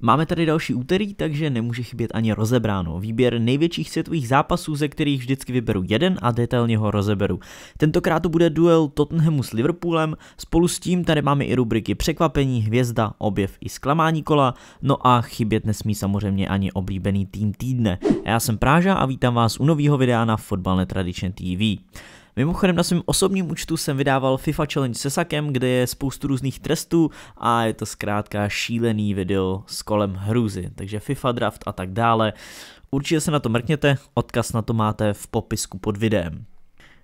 Máme tady další úterý, takže nemůže chybět ani rozebráno. Výběr největších světových zápasů, ze kterých vždycky vyberu jeden a detailně ho rozeberu. Tentokrát to bude duel Tottenhamu s Liverpoolem, spolu s tím tady máme i rubriky překvapení, hvězda, objev i zklamání kola, no a chybět nesmí samozřejmě ani oblíbený tým týdne. Já jsem Práža a vítám vás u nového videa na Fotbal Netradition TV. Mimochodem na svém osobním účtu jsem vydával FIFA Challenge se sakem, kde je spoustu různých trestů a je to zkrátka šílený video s kolem hrůzy, takže FIFA Draft a tak dále. Určitě se na to mrkněte, odkaz na to máte v popisku pod videem.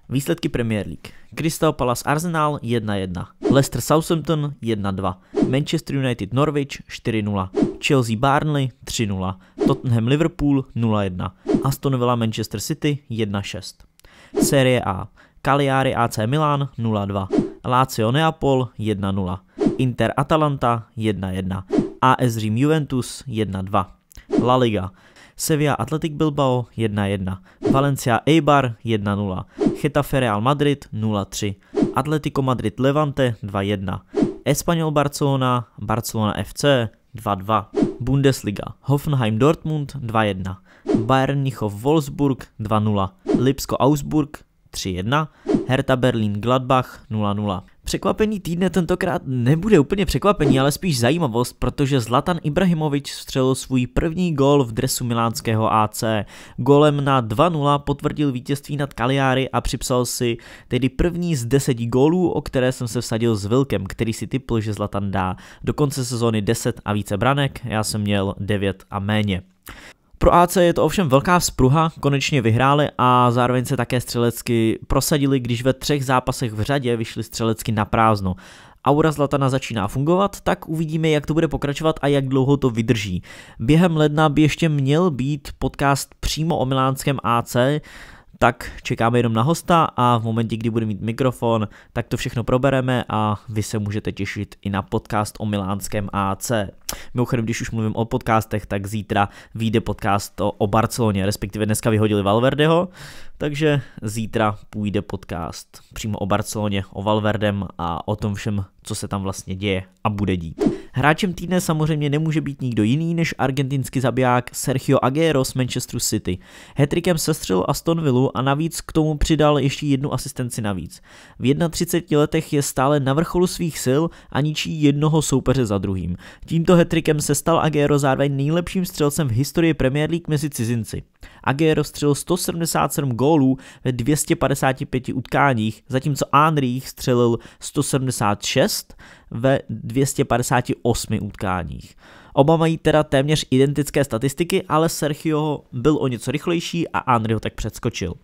Výsledky Premier League. Crystal Palace Arsenal 1-1. Leicester Southampton 1-2. Manchester United Norwich 4-0. Chelsea Barnley 3-0. Tottenham Liverpool 0-1. Aston Villa Manchester City 1-6. Serie A. Cagliari AC Milan 0-2. Lazio Neapol 1-0. Inter Atalanta 1-1. AS Rím Juventus 1-2. La Liga. Sevilla Athletic Bilbao 1-1. Valencia Eibar 1-0. Getafe Real Madrid 0-3. Atletico Madrid Levante 2-1. Espanyol Barcelona, Barcelona FC 2-2. Bundesliga, Hoffenheim Dortmund 2-1. Bayern Nichov Wolfsburg 2-0. Lipsko Augsburg 3-1, Hertha Berlin Gladbach 0-0. Překvapení týdne tentokrát nebude úplně překvapení, ale spíš zajímavost, protože Zlatan Ibrahimovič střelil svůj první gol v dresu milánského AC. Golem na 2-0 potvrdil vítězství nad Kaliáry a připsal si tedy první z deseti gólů, o které jsem se vsadil s Vilkem, který si typl, že Zlatan dá do konce sezóny 10 a více branek, já jsem měl 9 a méně. Pro AC je to ovšem velká vzpruha, konečně vyhráli a zároveň se také střelecky prosadili, když ve třech zápasech v řadě vyšli střelecky na prázdno. Aura Zlatana začíná fungovat, tak uvidíme, jak to bude pokračovat a jak dlouho to vydrží. Během ledna by ještě měl být podcast přímo o milánském AC, tak čekáme jenom na hosta a v momentě, kdy bude mít mikrofon, tak to všechno probereme a vy se můžete těšit i na podcast o milánském AC. Mimochodem, když už mluvím o podcastech, tak zítra vyjde podcast o, o Barceloně, respektive dneska vyhodili Valverdeho, takže zítra půjde podcast přímo o Barceloně, o Valverdem a o tom všem, co se tam vlastně děje a bude dít. Hráčem týdne samozřejmě nemůže být nikdo jiný než argentinský zabiják Sergio Aguero z Manchesteru City. Hetrikem sestřel Aston Villa a navíc k tomu přidal ještě jednu asistenci navíc. V 31 letech je stále na vrcholu svých sil a ničí jednoho soupeře za druhým. Tímto hetrikem se stal Aguero zároveň nejlepším střelcem v historii Premier League mezi cizinci. Agé rozstřelil 177 gólů ve 255 utkáních, zatímco Henry jich střelil 176 ve 258 utkáních. Oba mají teda téměř identické statistiky, ale Sergio byl o něco rychlejší a Henry ho tak předskočil.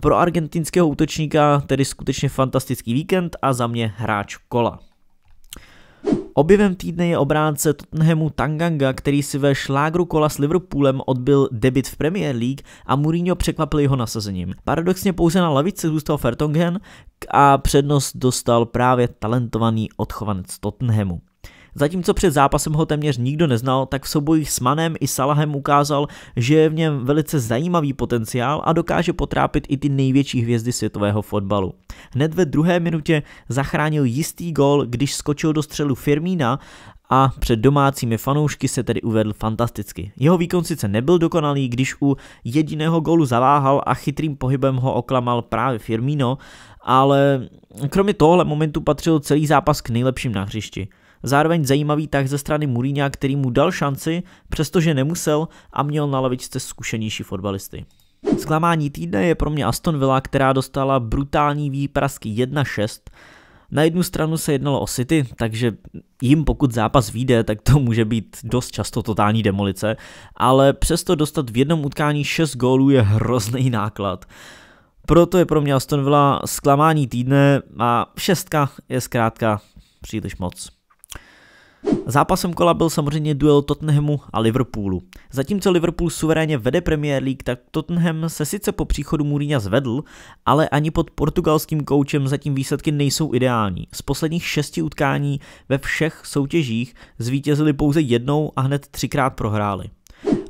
Pro argentinského útočníka tedy skutečně fantastický víkend a za mě hráč kola. Objevem týdne je obránce Tottenhamu Tanganga, který si ve šlágru kola s Liverpoolem odbil debit v Premier League a Mourinho překvapil jeho nasazením. Paradoxně pouze na lavici zůstal Fertongen a přednost dostal právě talentovaný odchovanec Tottenhamu. Zatímco před zápasem ho téměř nikdo neznal, tak v soubojích s Manem i Salahem ukázal, že je v něm velice zajímavý potenciál a dokáže potrápit i ty největší hvězdy světového fotbalu. Hned ve druhé minutě zachránil jistý gol, když skočil do střelu Firmína a před domácími fanoušky se tedy uvedl fantasticky. Jeho výkon sice nebyl dokonalý, když u jediného gólu zaváhal a chytrým pohybem ho oklamal právě Firmino, ale kromě tohle momentu patřil celý zápas k nejlepším na hřišti. Zároveň zajímavý tah ze strany Mourinha, který mu dal šanci, přestože nemusel a měl na lavičce zkušenější fotbalisty. Zklamání týdne je pro mě Aston Villa, která dostala brutální výprasky 1-6. Na jednu stranu se jednalo o City, takže jim pokud zápas vyjde, tak to může být dost často totální demolice, ale přesto dostat v jednom utkání 6 gólů je hrozný náklad. Proto je pro mě Aston Villa zklamání týdne a šestka je zkrátka příliš moc. Zápasem kola byl samozřejmě duel Tottenhamu a Liverpoolu. Zatímco Liverpool suverénně vede Premier League, tak Tottenham se sice po příchodu Mourinha zvedl, ale ani pod portugalským koučem zatím výsledky nejsou ideální. Z posledních šesti utkání ve všech soutěžích zvítězili pouze jednou a hned třikrát prohráli.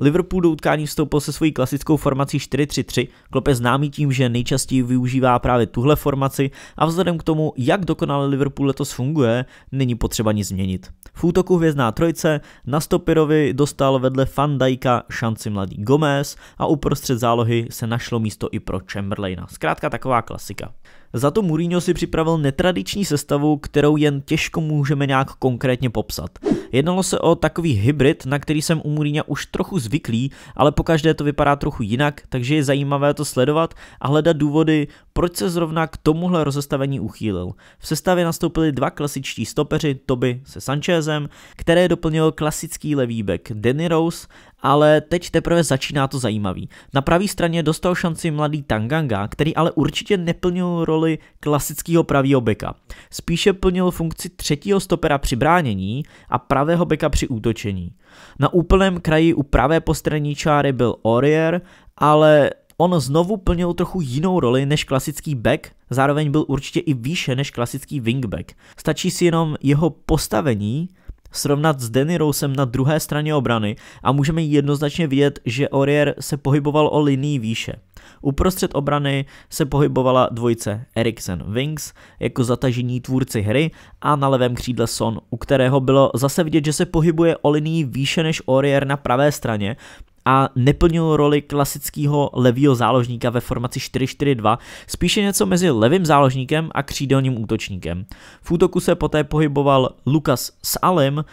Liverpool do utkání vstoupil se svojí klasickou formací 4-3-3, Klopp je známý tím, že nejčastěji využívá právě tuhle formaci a vzhledem k tomu, jak dokonale Liverpool letos funguje, není potřeba nic změnit. V útoku hvězdná trojce, na stopirovi dostal vedle Van Dijka šanci mladý Gomez a uprostřed zálohy se našlo místo i pro Chamberlaina. Zkrátka taková klasika. Za to Mourinho si připravil netradiční sestavu, kterou jen těžko můžeme nějak konkrétně popsat. Jednalo se o takový hybrid, na který jsem u Mourinha už trochu zvyklý, ale po každé to vypadá trochu jinak, takže je zajímavé to sledovat a hledat důvody, proč se zrovna k tomuhle rozestavení uchýlil. V sestavě nastoupili dva klasičtí stopeři, Toby se Sanchezem, které doplnil klasický levý back Danny Rose ale teď teprve začíná to zajímavý. Na pravé straně dostal šanci mladý Tanganga, který ale určitě neplnil roli klasického pravého beka. Spíše plnil funkci třetího stopera při bránění a pravého beka při útočení. Na úplném kraji u pravé postranní čáry byl Orier, ale on znovu plnil trochu jinou roli než klasický back, zároveň byl určitě i výše než klasický wingback. Stačí si jenom jeho postavení srovnat s Danny Rousem na druhé straně obrany a můžeme jednoznačně vidět, že Orier se pohyboval o linii výše. Uprostřed obrany se pohybovala dvojice Eriksen Wings jako zatažení tvůrci hry a na levém křídle Son, u kterého bylo zase vidět, že se pohybuje o linii výše než Orier na pravé straně, a neplnil roli klasického levýho záložníka ve formaci 4-4-2, spíše něco mezi levým záložníkem a křídelním útočníkem. V útoku se poté pohyboval Lukas s Alim,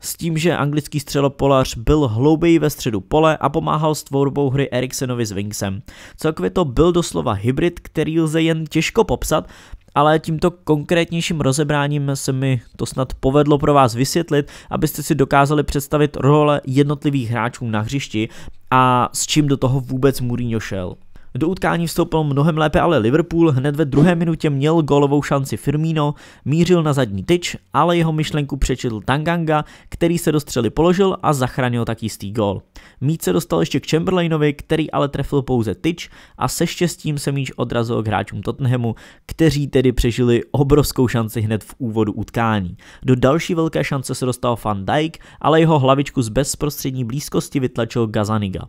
s tím, že anglický střelopolař byl hlouběji ve středu pole a pomáhal s tvorbou hry Eriksenovi s Wingsem. Celkově to byl doslova hybrid, který lze jen těžko popsat, ale tímto konkrétnějším rozebráním se mi to snad povedlo pro vás vysvětlit, abyste si dokázali představit role jednotlivých hráčů na hřišti a s čím do toho vůbec Mourinho šel. Do utkání vstoupil mnohem lépe ale Liverpool, hned ve druhé minutě měl golovou šanci Firmino, mířil na zadní tyč, ale jeho myšlenku přečetl Tanganga, který se do střely položil a zachránil tak jistý gol. Míč se dostal ještě k Chamberlainovi, který ale trefil pouze tyč a se štěstím se míč odrazil k hráčům Tottenhamu, kteří tedy přežili obrovskou šanci hned v úvodu utkání. Do další velké šance se dostal Van Dijk, ale jeho hlavičku z bezprostřední blízkosti vytlačil Gazaniga.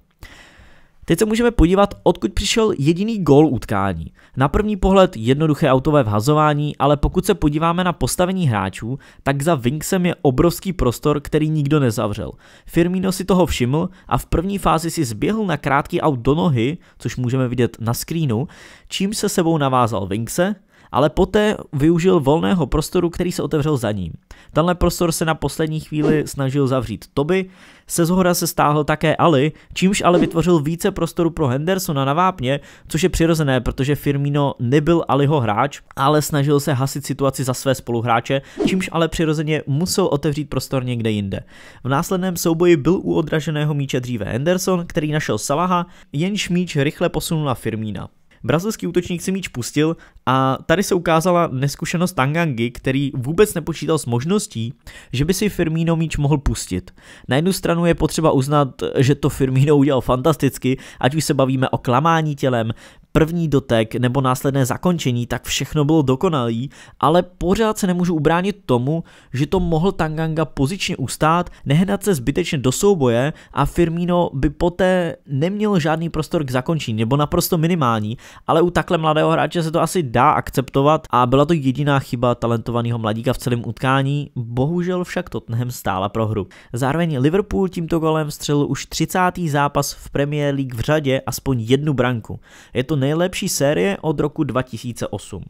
Teď se můžeme podívat, odkud přišel jediný gol utkání. Na první pohled jednoduché autové vhazování, ale pokud se podíváme na postavení hráčů, tak za Winksem je obrovský prostor, který nikdo nezavřel. Firmino si toho všiml a v první fázi si zběhl na krátký aut do nohy, což můžeme vidět na screenu, čím se sebou navázal Winkse, ale poté využil volného prostoru, který se otevřel za ním. Tenhle prostor se na poslední chvíli snažil zavřít Toby, se zhora se stáhl také Ali, čímž ale vytvořil více prostoru pro Hendersona na vápně, což je přirozené, protože Firmino nebyl Aliho hráč, ale snažil se hasit situaci za své spoluhráče, čímž ale přirozeně musel otevřít prostor někde jinde. V následném souboji byl u odraženého míče dříve Henderson, který našel Salaha, jenž míč rychle posunula Firmína. Brazilský útočník si míč pustil a tady se ukázala neskušenost Tangangi, který vůbec nepočítal s možností, že by si Firmino míč mohl pustit. Na jednu stranu je potřeba uznat, že to Firmino udělal fantasticky, ať už se bavíme o klamání tělem, první dotek nebo následné zakončení, tak všechno bylo dokonalý, ale pořád se nemůžu ubránit tomu, že to mohl Tanganga pozičně ustát, nehnat se zbytečně do souboje a Firmino by poté neměl žádný prostor k zakončení, nebo naprosto minimální, ale u takhle mladého hráče se to asi dá akceptovat a byla to jediná chyba talentovaného mladíka v celém utkání, bohužel však Tottenham stála pro hru. Zároveň Liverpool tímto golem střelil už 30. zápas v Premier League v řadě aspoň jednu branku. Je to ne nejlepší série od roku 2008.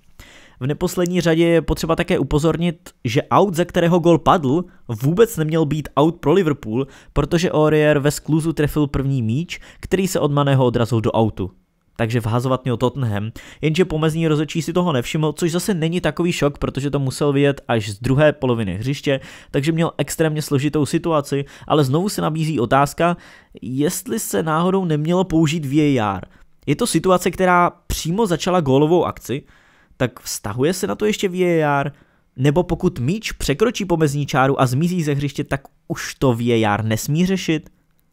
V neposlední řadě je potřeba také upozornit, že out, ze kterého gol padl, vůbec neměl být out pro Liverpool, protože Aurier ve skluzu trefil první míč, který se od Maného odrazil do autu. Takže vhazovat měl Tottenham, jenže pomezní rozečí si toho nevšiml, což zase není takový šok, protože to musel vidět až z druhé poloviny hřiště, takže měl extrémně složitou situaci, ale znovu se nabízí otázka, jestli se náhodou nemělo použít VAR, je to situace, která přímo začala gólovou akci, tak vztahuje se na to ještě VAR, nebo pokud míč překročí pomezní čáru a zmizí ze hřiště, tak už to VAR nesmí řešit?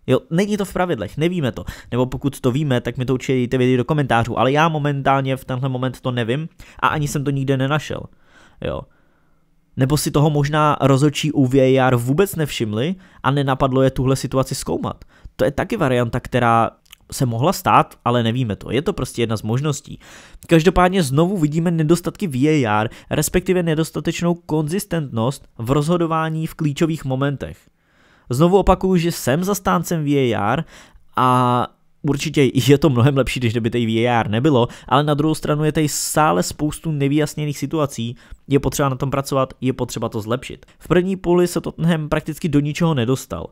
Jo, není to v pravidlech, nevíme to. Nebo pokud to víme, tak mi to určitě dejte vědět do komentářů, ale já momentálně v tenhle moment to nevím a ani jsem to nikde nenašel. Jo. Nebo si toho možná rozočí u VAR vůbec nevšimli a nenapadlo je tuhle situaci zkoumat. To je taky varianta, která se mohla stát, ale nevíme to. Je to prostě jedna z možností. Každopádně znovu vidíme nedostatky VAR, respektive nedostatečnou konzistentnost v rozhodování v klíčových momentech. Znovu opakuju, že jsem zastáncem VAR a určitě je to mnohem lepší, když by tady VAR nebylo, ale na druhou stranu je tady stále spoustu nevyjasněných situací, je potřeba na tom pracovat, je potřeba to zlepšit. V první poli se Tottenham prakticky do ničeho nedostal.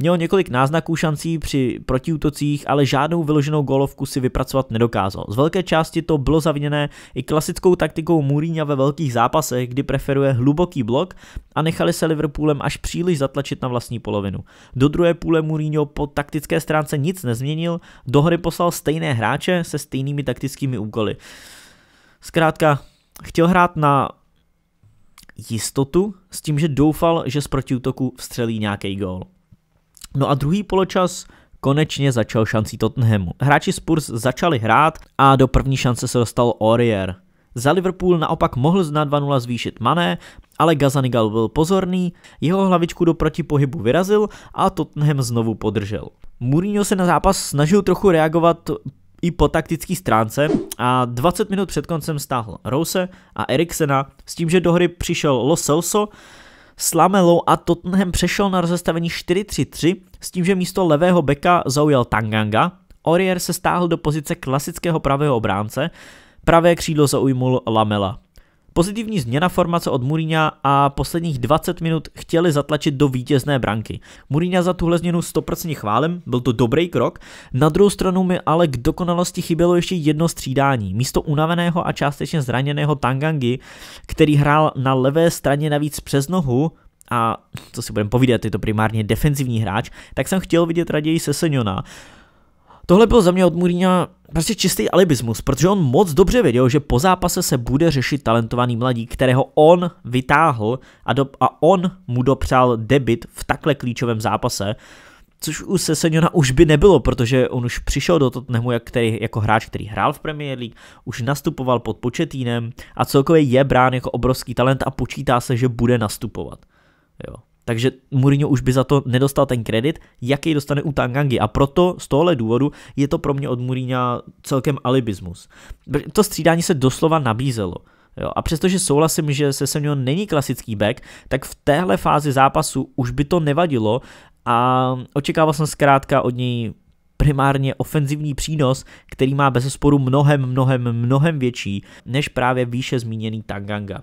Měl několik náznaků šancí při protiútocích, ale žádnou vyloženou golovku si vypracovat nedokázal. Z velké části to bylo zaviněné i klasickou taktikou Mourinha ve velkých zápasech, kdy preferuje hluboký blok a nechali se Liverpoolem až příliš zatlačit na vlastní polovinu. Do druhé půle Mourinho po taktické stránce nic nezměnil, do hry poslal stejné hráče se stejnými taktickými úkoly. Zkrátka, chtěl hrát na jistotu s tím, že doufal, že z protiútoku vstřelí nějaký gól. No a druhý poločas konečně začal šancí Tottenhamu. Hráči Spurs začali hrát a do první šance se dostal Aurier. Za Liverpool naopak mohl z 2-0 zvýšit Mané, ale Gazanigal byl pozorný, jeho hlavičku do protipohybu vyrazil a Tottenham znovu podržel. Mourinho se na zápas snažil trochu reagovat i po taktické stránce a 20 minut před koncem stáhl Rose a Eriksena s tím, že do hry přišel Los Celso, s Lamelou a Tottenham přešel na rozestavení 4-3-3 s tím, že místo levého beka zaujal Tanganga, Orier se stáhl do pozice klasického pravého obránce, pravé křídlo zaujmul Lamela. Pozitivní změna formace od Mourinha a posledních 20 minut chtěli zatlačit do vítězné branky. Mourinha za tuhle změnu 100% chválem, byl to dobrý krok, na druhou stranu mi ale k dokonalosti chybělo ještě jedno střídání. Místo unaveného a částečně zraněného Tangangi, který hrál na levé straně navíc přes nohu, a co si budeme povídat, je to primárně defenzivní hráč, tak jsem chtěl vidět raději sesenjona. Tohle byl za mě od Mourinha prostě čistý alibismus, protože on moc dobře věděl, že po zápase se bude řešit talentovaný mladík, kterého on vytáhl a, do, a on mu dopřál debit v takhle klíčovém zápase, což u Sesenjona už by nebylo, protože on už přišel do Tottenhamu jak který, jako hráč, který hrál v Premier League, už nastupoval pod početínem a celkově je brán jako obrovský talent a počítá se, že bude nastupovat. Jo. Takže Mourinho už by za to nedostal ten kredit, jaký dostane u Tangangi. A proto z tohohle důvodu je to pro mě od Mourinha celkem alibismus. To střídání se doslova nabízelo. Jo, a přestože souhlasím, že se Semňo není klasický back, tak v téhle fázi zápasu už by to nevadilo a očekával jsem zkrátka od něj primárně ofenzivní přínos, který má bez sporu mnohem, mnohem, mnohem větší než právě výše zmíněný Tanganga.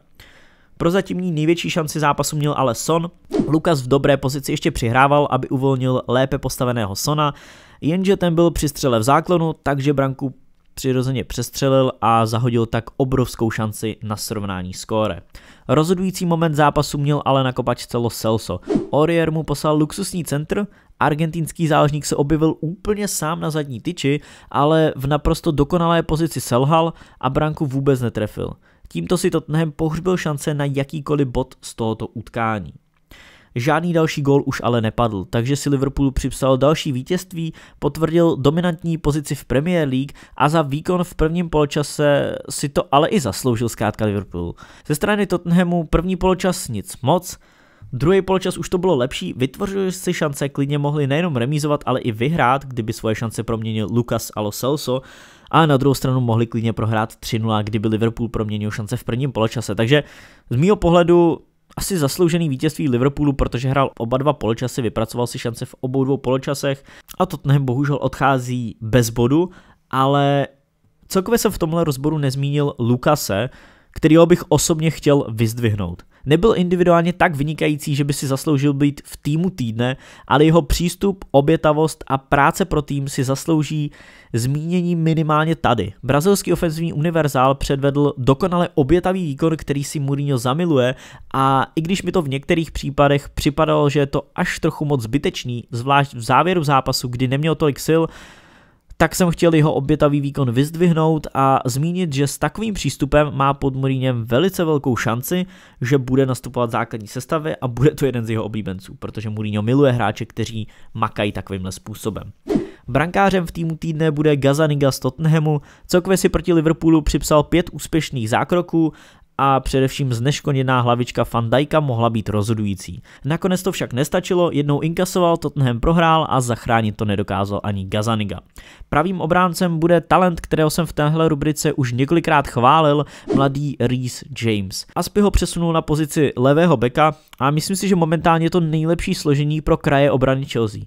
Prozatímní největší šanci zápasu měl ale Son. Lukas v dobré pozici ještě přihrával, aby uvolnil lépe postaveného Sona, jenže ten byl při střele v záklonu, takže branku přirozeně přestřelil a zahodil tak obrovskou šanci na srovnání skóre. Rozhodující moment zápasu měl ale na kopačce Los Celso. Orier mu poslal luxusní centr, argentinský záložník se objevil úplně sám na zadní tyči, ale v naprosto dokonalé pozici selhal a branku vůbec netrefil. Tímto si Tottenham pohřbil šance na jakýkoliv bod z tohoto utkání. Žádný další gól už ale nepadl, takže si Liverpool připsal další vítězství, potvrdil dominantní pozici v Premier League a za výkon v prvním poločase si to ale i zasloužil zkrátka Liverpool. Ze strany Tottenhamu první poločas nic moc, Druhý poločas už to bylo lepší, vytvořili si šance, klidně mohli nejenom remízovat, ale i vyhrát, kdyby svoje šance proměnil Lukas Aloselso, Celso, a na druhou stranu mohli klidně prohrát 3-0, kdyby Liverpool proměnil šance v prvním poločase. Takže z mýho pohledu asi zasloužený vítězství Liverpoolu, protože hrál oba dva poločasy, vypracoval si šance v obou dvou poločasech a Tottenham bohužel odchází bez bodu, ale celkově jsem v tomhle rozboru nezmínil Lukase, kterého bych osobně chtěl vyzdvihnout. Nebyl individuálně tak vynikající, že by si zasloužil být v týmu týdne, ale jeho přístup, obětavost a práce pro tým si zaslouží zmínění minimálně tady. Brazilský ofenzivní univerzál předvedl dokonale obětavý výkon, který si Mourinho zamiluje a i když mi to v některých případech připadalo, že je to až trochu moc zbytečný, zvlášť v závěru zápasu, kdy neměl tolik sil, tak jsem chtěl jeho obětavý výkon vyzdvihnout a zmínit, že s takovým přístupem má pod Mourinhem velice velkou šanci, že bude nastupovat základní sestavy a bude to jeden z jeho oblíbenců, protože Mourinho miluje hráče, kteří makají takovýmhle způsobem. Brankářem v týmu týdne bude Gazaniga z Tottenhamu, celkově si proti Liverpoolu připsal pět úspěšných zákroků a především zneškoněná hlavička Fandajka mohla být rozhodující. Nakonec to však nestačilo, jednou inkasoval, Tottenham prohrál a zachránit to nedokázal ani Gazaniga. Pravým obráncem bude talent, kterého jsem v téhle rubrice už několikrát chválil, mladý Reese James. Aspy ho přesunul na pozici levého beka a myslím si, že momentálně je to nejlepší složení pro kraje obrany Chelsea.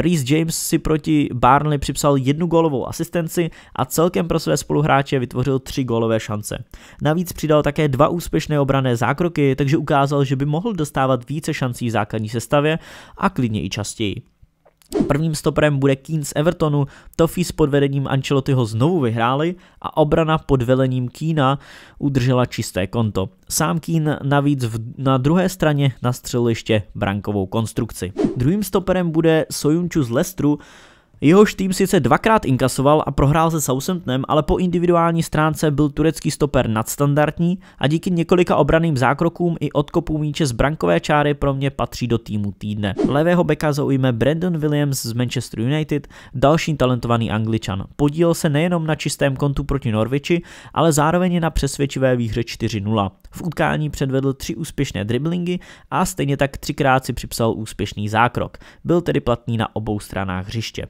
Rhys James si proti Barnley připsal jednu golovou asistenci a celkem pro své spoluhráče vytvořil tři golové šance. Navíc přidal také dva úspěšné obrané zákroky, takže ukázal, že by mohl dostávat více šancí v základní sestavě a klidně i častěji. Prvním stoperem bude Keane z Evertonu, s pod vedením Ancelottiho znovu vyhráli a obrana pod velením Keana udržela čisté konto. Sám Keane navíc v, na druhé straně nastřelil ještě brankovou konstrukci. Druhým stoperem bude Sojunču z Lestru, Jehož tým sice dvakrát inkasoval a prohrál se Southamptonem, ale po individuální stránce byl turecký stoper nadstandardní a díky několika obraným zákrokům i odkopům míče z brankové čáry pro mě patří do týmu týdne. Levého beka zaujme Brandon Williams z Manchester United, další talentovaný angličan. Podílel se nejenom na čistém kontu proti Norviči, ale zároveň na přesvědčivé výhře 4-0. V utkání předvedl tři úspěšné driblingy a stejně tak třikrát si připsal úspěšný zákrok. Byl tedy platný na obou stranách hřiště.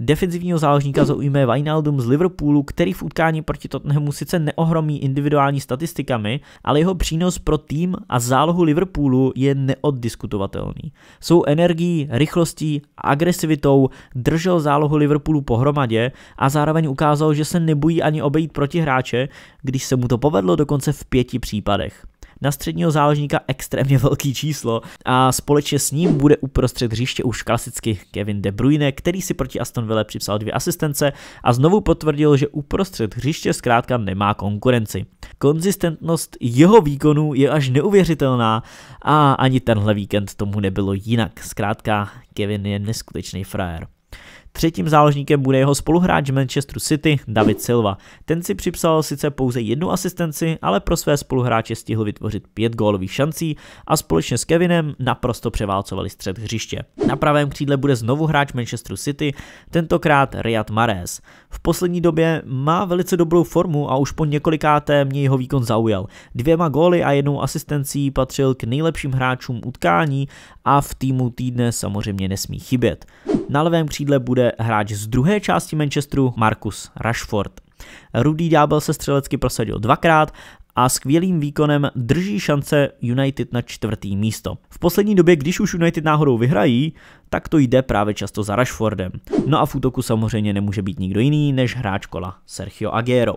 Defenzivního záložníka zaujme Vinaldum z Liverpoolu, který v utkání proti Tottenhamu sice neohromí individuální statistikami, ale jeho přínos pro tým a zálohu Liverpoolu je neoddiskutovatelný. Svou energií, rychlostí a agresivitou držel zálohu Liverpoolu pohromadě a zároveň ukázal, že se nebojí ani obejít protihráče, když se mu to povedlo dokonce v pěti případech na středního záložníka extrémně velký číslo a společně s ním bude uprostřed hřiště už klasicky Kevin De Bruyne, který si proti Aston Villa připsal dvě asistence a znovu potvrdil, že uprostřed hřiště zkrátka nemá konkurenci. Konzistentnost jeho výkonu je až neuvěřitelná a ani tenhle víkend tomu nebylo jinak. Zkrátka Kevin je neskutečný frajer. Třetím záložníkem bude jeho spoluhráč Manchester City David Silva. Ten si připsal sice pouze jednu asistenci, ale pro své spoluhráče stihl vytvořit pět gólových šancí a společně s Kevinem naprosto převálcovali střed hřiště. Na pravém křídle bude znovu hráč Manchester City, tentokrát Riyad Mahrez. V poslední době má velice dobrou formu a už po několikáté mě jeho výkon zaujal. Dvěma góly a jednou asistencí patřil k nejlepším hráčům utkání a v týmu týdne samozřejmě nesmí chybět. Na levém křídle bude bude hráč z druhé části Manchesteru Marcus Rashford. Rudý ďábel se střelecky prosadil dvakrát a skvělým výkonem drží šance United na čtvrtý místo. V poslední době, když už United náhodou vyhrají, tak to jde právě často za Rashfordem. No a v útoku samozřejmě nemůže být nikdo jiný než hráč kola Sergio Aguero.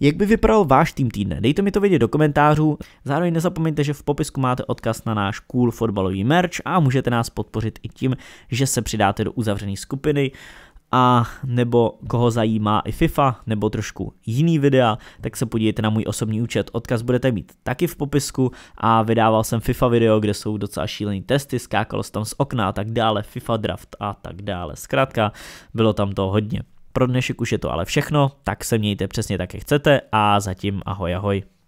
Jak by vypadal váš tým týdne? Dejte mi to vědět do komentářů. Zároveň nezapomeňte, že v popisku máte odkaz na náš cool fotbalový merch a můžete nás podpořit i tím, že se přidáte do uzavřené skupiny a nebo koho zajímá i FIFA nebo trošku jiný videa, tak se podívejte na můj osobní účet. Odkaz budete mít taky v popisku a vydával jsem FIFA video, kde jsou docela šílený testy, skákalo se tam z okna a tak dále, FIFA draft a tak dále. Zkrátka, bylo tam to hodně. Pro dnešek už je to ale všechno, tak se mějte přesně tak, jak chcete a zatím ahoj ahoj.